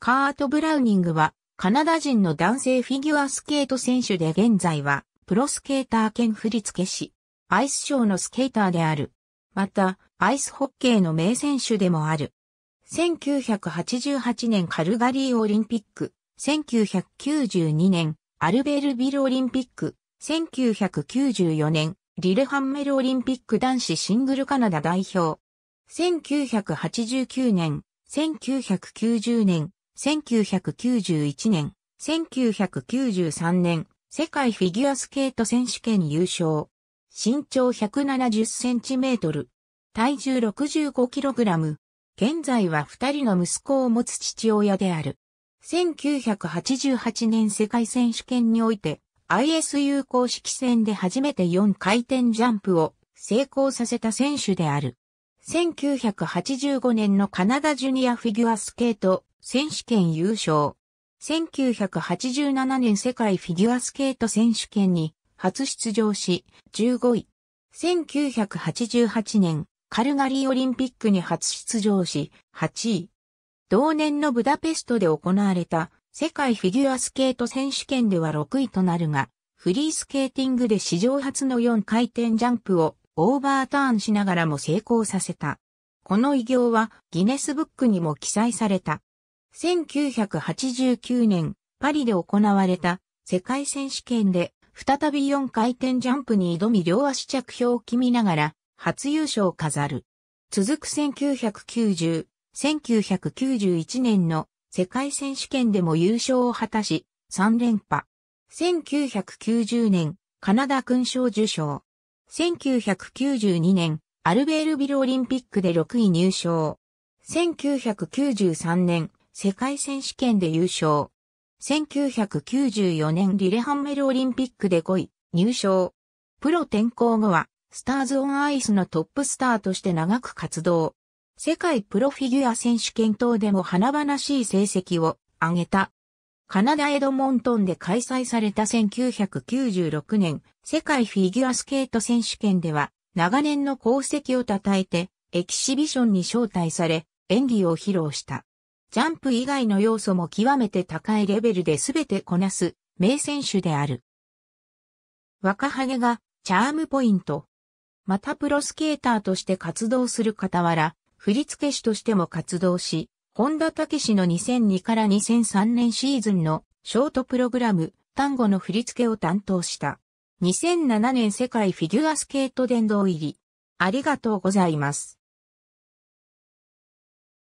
カート・ブラウニングは、カナダ人の男性フィギュアスケート選手で現在は、プロスケーター兼振付師、アイスショーのスケーターである。また、アイスホッケーの名選手でもある。1988年カルガリーオリンピック、1992年アルベールビルオリンピック、1994年リルハンメルオリンピック男子シングルカナダ代表。1989年、1990年、1991年、1993年、世界フィギュアスケート選手権優勝。身長170センチメートル。体重65キログラム。現在は二人の息子を持つ父親である。1988年世界選手権において、ISU 公式戦で初めて4回転ジャンプを成功させた選手である。1985年のカナダジュニアフィギュアスケート選手権優勝。1987年世界フィギュアスケート選手権に初出場し、15位。1988年、カルガリーオリンピックに初出場し、8位。同年のブダペストで行われた世界フィギュアスケート選手権では6位となるが、フリースケーティングで史上初の4回転ジャンプをオーバーターンしながらも成功させた。この偉業はギネスブックにも記載された。1989年、パリで行われた世界選手権で、再び4回転ジャンプに挑み両足着氷を決めながら、初優勝を飾る。続く1990、1991年の世界選手権でも優勝を果たし、3連覇。1990年、カナダ勲章受賞。1992年、アルベールビルオリンピックで6位入賞。1993年、世界選手権で優勝。1994年リレハンメルオリンピックで5位、入賞。プロ転向後は、スターズオンアイスのトップスターとして長く活動。世界プロフィギュア選手権等でも華々しい成績を上げた。カナダエドモントンで開催された1996年世界フィギュアスケート選手権では長年の功績を称えてエキシビションに招待され演技を披露した。ジャンプ以外の要素も極めて高いレベルで全てこなす名選手である。若ハゲがチャームポイント。またプロスケーターとして活動する傍ら、振付師としても活動し、本田武史の2002から2003年シーズンのショートプログラム、単語の振付を担当した。2007年世界フィギュアスケート殿堂入り。ありがとうございます。